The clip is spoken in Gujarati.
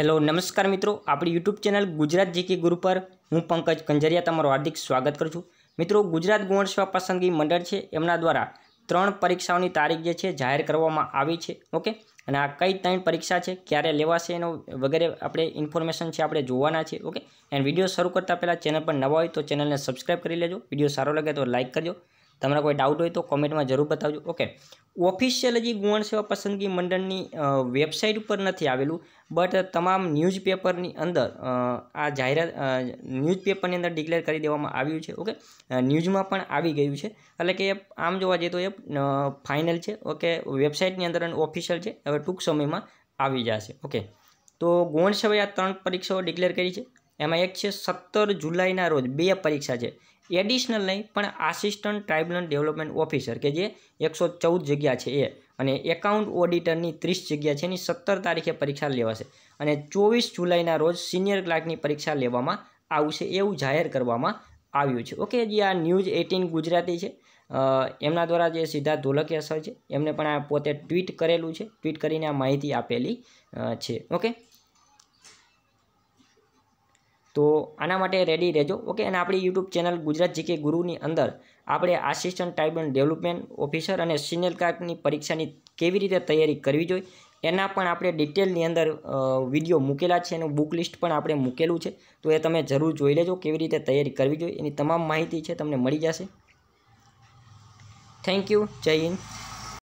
હેલો નમસ્કાર મિત્રો આપણી યુટ્યુબ ચેનલ ગુજરાત જીકે ગુરુ પર હું પંકજ કંજરિયા તમારું હાર્દિક સ્વાગત કરું છું મિત્રો ગુજરાત ગુણસ્વ પસંદગી મંડળ છે એમના દ્વારા ત્રણ પરીક્ષાઓની તારીખ જે છે જાહેર કરવામાં આવી છે ઓકે અને આ કઈ ત્રણ પરીક્ષા છે ક્યારે લેવાશે એનો વગેરે આપણે ઇન્ફોર્મેશન છે આપણે જોવાના છે ઓકે એન્ડ વિડીયો શરૂ કરતાં પહેલાં ચેનલ પર નવા હોય તો ચેનલને સબસ્ક્રાઈબ કરી લેજો વિડીયો સારો લાગે તો લાઇક કરજો તમારા કોઈ ડાઉટ હોય તો કોમેન્ટમાં જરૂર બતાવજો ઓકે ઓફિશિયલ હજી ગુવણ સેવા પસંદગી મંડળની વેબસાઇટ ઉપર નથી આવેલું બટ તમામ ન્યૂઝપેપરની અંદર આ જાહેરાત ન્યૂઝપેપરની અંદર ડિક્લેર કરી દેવામાં આવ્યું છે ઓકે ન્યૂઝમાં પણ આવી ગયું છે એટલે કે આમ જોવા જઈએ તો એ ફાઇનલ છે ઓકે વેબસાઇટની અંદર ઓફિશિયલ છે હવે ટૂંક સમયમાં આવી જશે ઓકે તો ગુણ સેવા આ ત્રણ પરીક્ષાઓ ડિક્લેર કરી છે એમાં એક છે સત્તર જુલાઈના રોજ બે પરીક્ષા છે એડિશનલ નહીં પણ આસિસ્ટન્ટ ટ્રાઇબ્યુનલ ડેવલપમેન્ટ ઓફિસર કે જે એકસો ચૌદ જગ્યા છે એ અને એકાઉન્ટ ઓડિટરની ત્રીસ જગ્યા છે એની સત્તર તારીખે પરીક્ષા લેવાશે અને ચોવીસ જુલાઈના રોજ સિનિયર ક્લાર્કની પરીક્ષા લેવામાં આવશે એવું જાહેર કરવામાં આવ્યું છે ઓકે જે આ ન્યૂઝ એટીન ગુજરાતી છે એમના દ્વારા જે સીધા ધોલકિયા સર છે એમને પણ આ પોતે ટ્વીટ કરેલું છે ટ્વીટ કરીને આ માહિતી આપેલી છે ઓકે તો આના માટે રેડી રહેજો ઓકે અને આપણી યુટ્યુબ ચેનલ ગુજરાત જીકે ગુરુની અંદર આપણે આસિસ્ટન્ટ ટ્રાઇબલ ડેવલપમેન્ટ ઓફિસર અને સિનિયર કાર્ડની પરીક્ષાની કેવી રીતે તૈયારી કરવી જોઈએ એના પણ આપણે ડિટેલની અંદર વિડીયો મૂકેલા છે એનું બુક લિસ્ટ પણ આપણે મૂકેલું છે તો એ તમે જરૂર જોઈ લેજો કેવી રીતે તૈયારી કરવી જોઈએ એની તમામ માહિતી છે તમને મળી જશે થેન્ક યુ જય હિન્દ